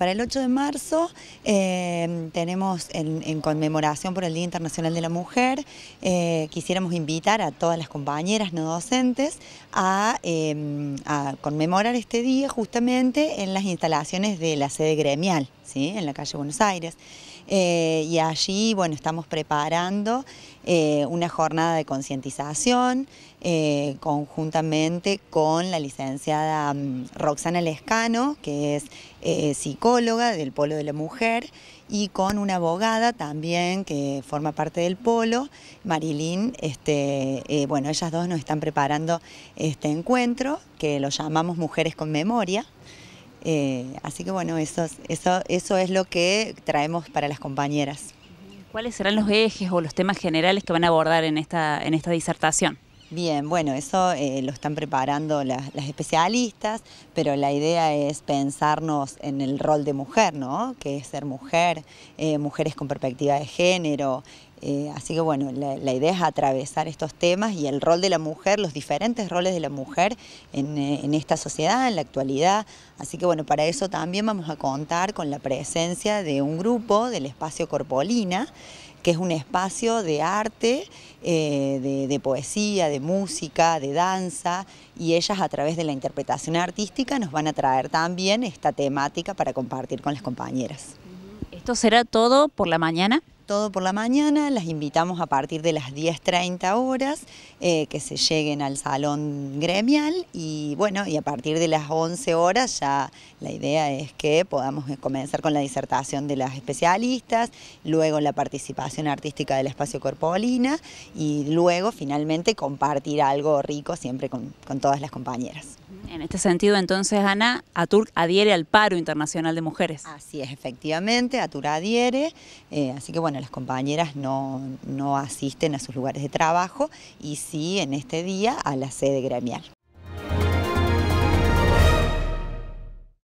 para el 8 de marzo em, tenemos en, conmemoración por el Día Internacional de la Mujer, eh, quisiéramos invitar a todas las compañeras no docentes em, a conmemorar este día justamente en las instalaciones de la sede gremial en la calle Buenos Aires. Eh, y allí, estamos preparando eh, una jornada de concientización eh, conjuntamente con la licenciada mm, Roxana Lescano, que es psicóloga del Polo de la Mujer, y con una abogada también que forma parte del Polo, Marilyn. Este, bueno, ellas dos nos están preparando este encuentro que lo llamamos Mujeres con Memoria. Eh, así que bueno, eso, eso, eso es lo que traemos para las compañeras. ¿Cuáles serán los ejes o los temas generales que van a abordar en esta, en esta disertación? Bien, bueno, eso eh, lo están preparando las, especialistas, pero la idea es pensarnos en el rol de mujer, ¿no? Que es ser mujer, eh, mujeres con perspectiva de género, eh, así que bueno, la, idea es atravesar estos temas y el rol de la mujer, los diferentes roles de la mujer eh, en, esta sociedad, en la actualidad. Así que bueno, para eso también vamos a contar con la presencia de un grupo del espacio Corpolina, que es un espacio de arte, eh, de poesía, de música, de danza, y ellas a través de la interpretación artística nos van a traer también esta temática para compartir con las compañeras. ¿Esto será todo por la mañana? todo por la mañana, las invitamos a partir de las 10.30 horas eh, que se lleguen al salón gremial y bueno, y a partir de las 11 horas ya la idea es que podamos comenzar con la disertación de las especialistas, luego la participación artística del espacio Corpolina y luego finalmente compartir algo rico siempre con todas las compañeras. En este sentido, entonces, Ana, ATUR adhiere al paro internacional de mujeres. Así es, efectivamente, ATUR adhiere, eh, así que bueno, las compañeras no, no asisten a sus lugares de trabajo y sí en este día a la sede gremial.